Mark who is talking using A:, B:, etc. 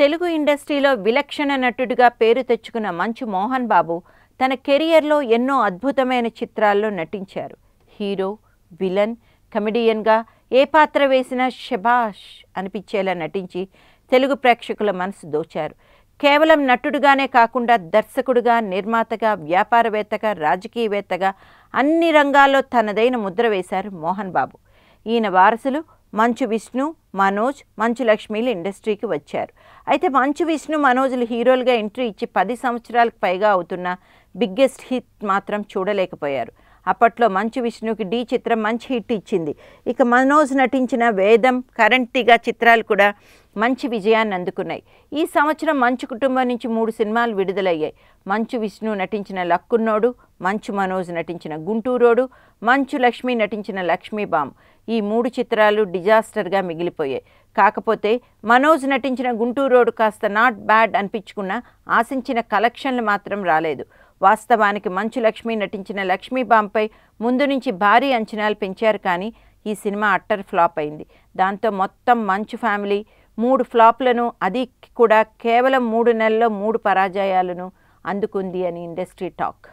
A: తెలుగు ఇండస్ట్రీలో విలక్షణ నటుడిగా పేరు తెచ్చుకున్న మంచు మోహన్ బాబు తన కెరియర్లో ఎన్నో అద్భుతమైన చిత్రాల్లో నటించారు హీరో విలన్ కమెడియన్గా ఏ పాత్ర వేసినా షబాష్ అనిపించేలా నటించి తెలుగు ప్రేక్షకుల మనసు దోచారు కేవలం నటుడుగానే కాకుండా దర్శకుడుగా నిర్మాతగా వ్యాపారవేత్తగా రాజకీయవేత్తగా అన్ని రంగాల్లో తనదైన ముద్ర వేశారు మోహన్ బాబు ఈయన వారసులు మంచు విష్ణు మనోజ్ మంచు లక్ష్మీలు ఇండస్ట్రీకి వచ్చారు అయితే మంచు విష్ణు మనోజ్లు హీరోలుగా ఎంట్రీ ఇచ్చి పది సంవత్సరాలకు పైగా అవుతున్న బిగ్గెస్ట్ హిట్ మాత్రం చూడలేకపోయారు అప్పట్లో మంచు విష్ణుకి డి చిత్రం మంచి హిట్ ఇచ్చింది ఇక మనోజ్ నటించిన వేదం కరెంటీగా చిత్రాలు కూడా మంచి విజయాన్ని అందుకున్నాయి ఈ సంవత్సరం మంచు కుటుంబం నుంచి మూడు సినిమాలు విడుదలయ్యాయి మంచు విష్ణు నటించిన లక్కున్నోడు మంచు మనోజ్ నటించిన గుంటూరోడు మంచు లక్ష్మి నటించిన లక్ష్మీబామ్ ఈ మూడు చిత్రాలు డిజాస్టర్గా మిగిలిపోయాయి కాకపోతే మనోజ్ నటించిన గుంటూరోడు కాస్త నాట్ బ్యాడ్ అనిపించుకున్న ఆశించిన కలెక్షన్లు మాత్రం రాలేదు వాస్తవానికి మంచు లక్ష్మి నటించిన లక్ష్మీబాంపై ముందు నుంచి భారీ అంచనాలు పెంచారు కానీ ఈ సినిమా అట్టర్ ఫ్లాప్ అయింది దాంతో మొత్తం మంచు ఫ్యామిలీ మూడు ఫ్లాప్లను అది కూడా కేవలం మూడు నెలల్లో మూడు పరాజయాలను అందుకుంది అని ఇండస్ట్రీ టాక్